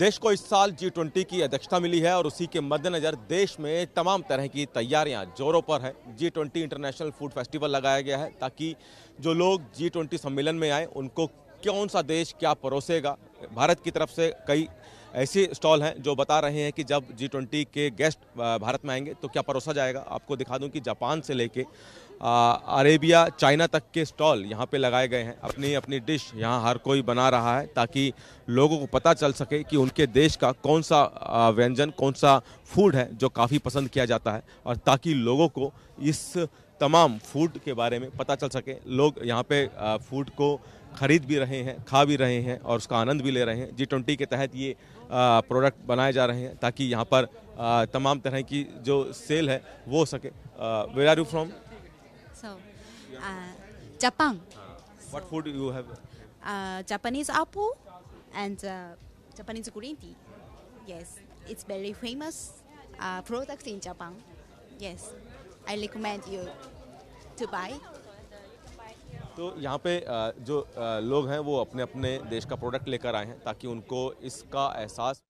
देश को इस साल जी ट्वेंटी की अध्यक्षता मिली है और उसी के मद्देनज़र देश में तमाम तरह की तैयारियां जोरों पर हैं G twenty international food festival लगाया गया है ताकि जो लोग जी ट्वेंटी सम्मेलन में आए उनको कौन सा देश क्या परोसेगा भारत की तरफ से कई ऐसे स्टॉल हैं जो बता रहे हैं कि जब जी ट्वेंटी के गेस्ट भारत में आएंगे तो क्या परोसा जाएगा आपको दिखा दूं कि जापान से लेके अरेबिया चाइना तक के स्टॉल यहाँ पे लगाए गए हैं अपनी अपनी डिश यहाँ हर कोई बना रहा है ताकि लोगों को पता चल सके कि उनके देश का कौन सा व्यंजन कौन सा फूड है जो काफ़ी पसंद किया जाता है और ताकि लोगों को इस तमाम फूड के बारे में पता चल सके लोग यहाँ पे फूड को खरीद भी रहे हैं खा भी रहे हैं और उसका आनंद भी ले रहे हैं जी ट्वेंटी के तहत ये प्रोडक्ट बनाए जा रहे हैं ताकि यहाँ पर तमाम तरह की जो सेल है वो हो सके where are you from Japan what food you have Japanese आपू and Japanese green tea yes it's very famous product in Japan japan I recommend you to buy तो यहाँ पे जो लोग हैं वो अपने अपने देश का प्रोडक्ट लेकर आए हैं ताकि उनको इसका एहसास